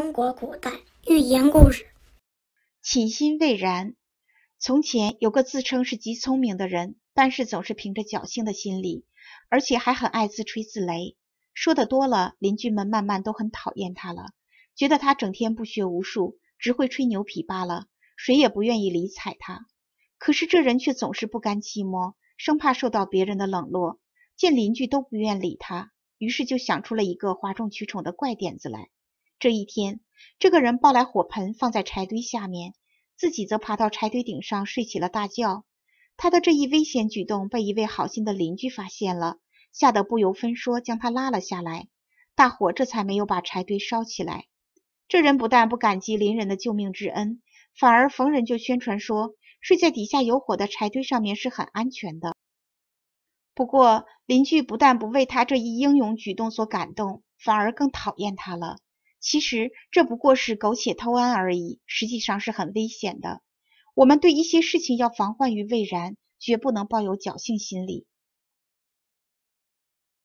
中国古代寓言故事，寝心未然。从前有个自称是极聪明的人，但是总是凭着侥幸的心理，而且还很爱自吹自擂。说的多了，邻居们慢慢都很讨厌他了，觉得他整天不学无术，只会吹牛皮罢了，谁也不愿意理睬他。可是这人却总是不甘寂寞，生怕受到别人的冷落。见邻居都不愿理他，于是就想出了一个哗众取宠的怪点子来。这一天，这个人抱来火盆放在柴堆下面，自己则爬到柴堆顶上睡起了大觉。他的这一危险举动被一位好心的邻居发现了，吓得不由分说将他拉了下来，大火这才没有把柴堆烧起来。这人不但不感激邻人的救命之恩，反而逢人就宣传说睡在底下有火的柴堆上面是很安全的。不过邻居不但不为他这一英勇举动所感动，反而更讨厌他了。其实这不过是苟且偷安而已，实际上是很危险的。我们对一些事情要防患于未然，绝不能抱有侥幸心理。